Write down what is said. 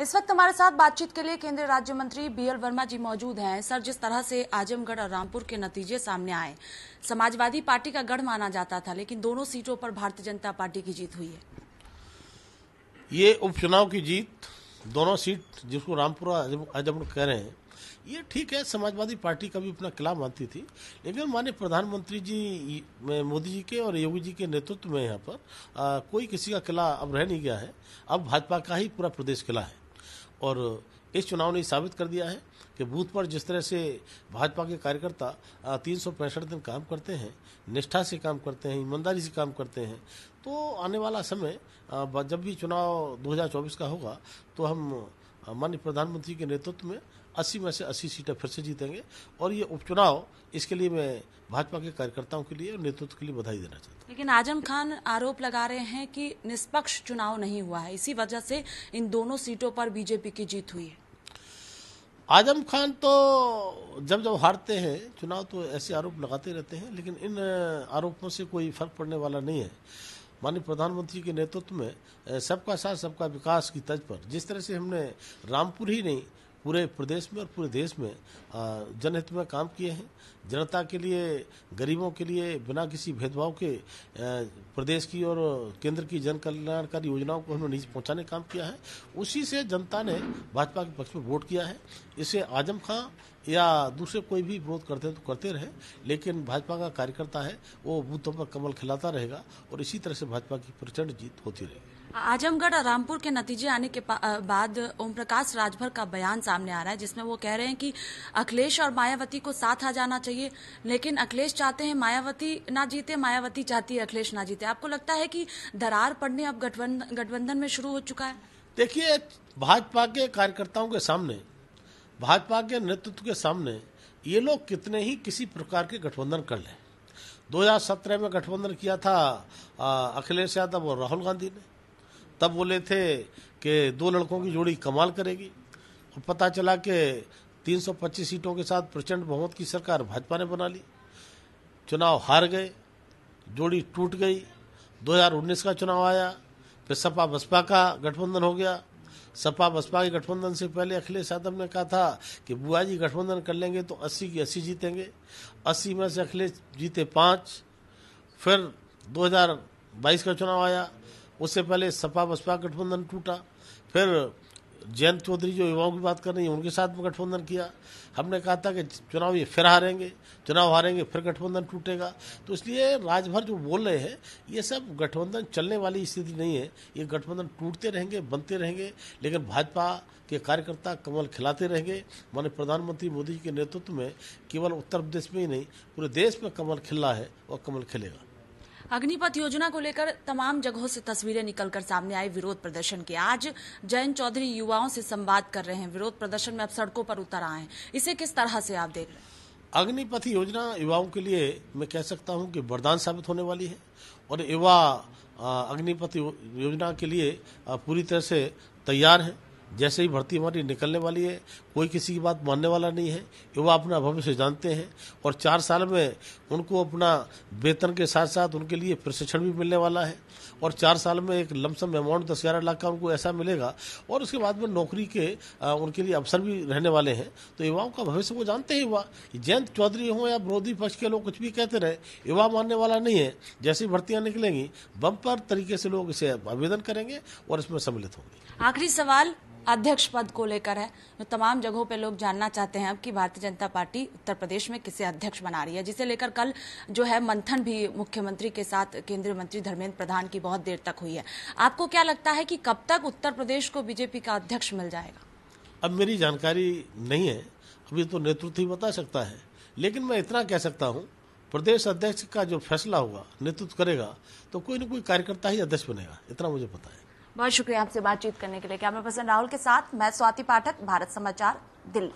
इस वक्त हमारे साथ बातचीत के लिए केंद्रीय राज्य मंत्री बीएल वर्मा जी मौजूद हैं सर जिस तरह से आजमगढ़ और रामपुर के नतीजे सामने आए समाजवादी पार्टी का गढ़ माना जाता था लेकिन दोनों सीटों पर भारतीय जनता पार्टी की जीत हुई है ये उपचुनाव की जीत दोनों सीट जिसको रामपुरा आज हम कह रहे हैं ये ठीक है समाजवादी पार्टी का भी अपना किला मानती थी लेकिन माने प्रधानमंत्री जी मोदी जी के और योगी जी के नेतृत्व में यहाँ पर आ, कोई किसी का किला अब रह नहीं गया है अब भाजपा का ही पूरा प्रदेश किला है और इस चुनाव ने साबित कर दिया है कि बूथ पर जिस तरह से भाजपा के कार्यकर्ता तीन दिन काम करते हैं निष्ठा से काम करते हैं ईमानदारी से काम करते हैं तो आने वाला समय जब भी चुनाव 2024 का होगा तो हम माननीय प्रधानमंत्री के नेतृत्व में 80 में से 80 सीटें फिर से जीतेंगे और ये उपचुनाव इसके लिए मैं भाजपा के कार्यकर्ताओं के लिए और नेतृत्व के लिए बधाई देना चाहता हूँ लेकिन आजम खान आरोप लगा रहे हैं कि निष्पक्ष चुनाव नहीं हुआ है इसी वजह से इन दोनों सीटों पर बीजेपी की जीत हुई है आजम खान तो जब जब हारते हैं चुनाव तो ऐसे आरोप लगाते रहते हैं लेकिन इन आरोपों से कोई फर्क पड़ने वाला नहीं है माननीय प्रधानमंत्री के नेतृत्व में सबका साथ सबका विकास की तर्ज पर जिस तरह से हमने रामपुर ही नहीं पूरे प्रदेश में और पूरे देश में जनहित में काम किए हैं जनता के लिए गरीबों के लिए बिना किसी भेदभाव के प्रदेश की और केंद्र की जन कल्याणकारी योजनाओं को हमने नीचे पहुंचाने का काम किया है उसी से जनता ने भाजपा के पक्ष में वोट किया है इसे आजम खां या दूसरे कोई भी विरोध करते तो करते रहे लेकिन भाजपा का कार्यकर्ता है वो बूथों पर कमल खिलाता रहेगा और इसी तरह से भाजपा की प्रचंड जीत होती रहेगी आजमगढ़ और रामपुर के नतीजे आने के बाद ओम प्रकाश राजभर का बयान सामने आ रहा है जिसमें वो कह रहे हैं कि अखिलेश और मायावती को साथ आ जाना चाहिए लेकिन अखिलेश चाहते हैं मायावती ना जीते मायावती चाहती है अखिलेश ना जीते आपको लगता है कि दरार पड़ने अब गठबंधन में शुरू हो चुका है देखिए भाजपा के कार्यकर्ताओं के सामने भाजपा के नेतृत्व के सामने ये लोग कितने ही किसी प्रकार के गठबंधन कर ले दो में गठबंधन किया था अखिलेश यादव और राहुल गांधी ने तब बोले थे कि दो लड़कों की जोड़ी कमाल करेगी और पता चला कि 325 सीटों के साथ प्रचंड बहुमत की सरकार भाजपा ने बना ली चुनाव हार गए जोड़ी टूट गई 2019 का चुनाव आया फिर सपा बसपा का गठबंधन हो गया सपा बसपा के गठबंधन से पहले अखिलेश यादव ने कहा था कि बुआ जी गठबंधन कर लेंगे तो अस्सी की अस्सी जीतेंगे अस्सी में से अखिलेश जीते पाँच फिर 2022 का चुनाव आया उससे पहले सपा बसपा गठबंधन टूटा फिर जयंत चौधरी जो युवाओं की बात कर रही है उनके साथ में गठबंधन किया हमने कहा था कि चुनाव ये फिर हारेंगे चुनाव हारेंगे फिर गठबंधन टूटेगा तो इसलिए राजभर जो बोल रहे हैं ये सब गठबंधन चलने वाली स्थिति नहीं है ये गठबंधन टूटते रहेंगे बनते रहेंगे लेकिन भाजपा के कार्यकर्ता कमल खिलाते रहेंगे माने प्रधानमंत्री मोदी जी के नेतृत्व में केवल उत्तर प्रदेश में ही नहीं पूरे देश में कमल खिल रहा है और कमल खिलेगा अग्निपथ योजना को लेकर तमाम जगहों से तस्वीरें निकलकर सामने आई विरोध प्रदर्शन के आज जयंत चौधरी युवाओं से संवाद कर रहे हैं विरोध प्रदर्शन में अब सड़कों पर उतर आए हैं इसे किस तरह से आप देख रहे हैं अग्निपथ योजना युवाओं के लिए मैं कह सकता हूं कि वरदान साबित होने वाली है और युवा अग्निपथ योजना के लिए पूरी तरह से तैयार हैं जैसे ही भर्ती हमारी निकलने वाली है कोई किसी की बात मानने वाला नहीं है युवा अपना भविष्य जानते हैं और चार साल में उनको अपना वेतन के साथ साथ उनके लिए प्रशिक्षण भी मिलने वाला है और चार साल में एक लमसम अमाउंट दस ग्यारह लाख का उनको ऐसा मिलेगा और उसके बाद में नौकरी के आ, उनके लिए अवसर भी रहने वाले हैं तो युवाओं का भविष्य वो जानते हैं युवा जयंत चौधरी हों या विरोधी पक्ष के लोग कुछ भी कहते रहे युवा मानने वाला नहीं है जैसी भर्तियां निकलेंगी बम्पर तरीके से लोग इसे आवेदन करेंगे और इसमें सम्मिलित होंगे आखिरी सवाल अध्यक्ष पद को लेकर है तो तमाम जगहों पे लोग जानना चाहते हैं अब कि भारतीय जनता पार्टी उत्तर प्रदेश में किसे अध्यक्ष बना रही है जिसे लेकर कल जो है मंथन भी मुख्यमंत्री के साथ केंद्रीय मंत्री धर्मेंद्र प्रधान की बहुत देर तक हुई है आपको क्या लगता है कि कब तक उत्तर प्रदेश को बीजेपी का अध्यक्ष मिल जाएगा अब मेरी जानकारी नहीं है अभी तो नेतृत्व ही बता सकता है लेकिन मैं इतना कह सकता हूँ प्रदेश अध्यक्ष का जो फैसला होगा नेतृत्व करेगा तो कोई ना कोई कार्यकर्ता ही अध्यक्ष बनेगा इतना मुझे पता है बहुत शुक्रिया आपसे बातचीत करने के लिए कैमरा पर्सन राहुल के साथ मैं स्वाति पाठक भारत समाचार दिल्ली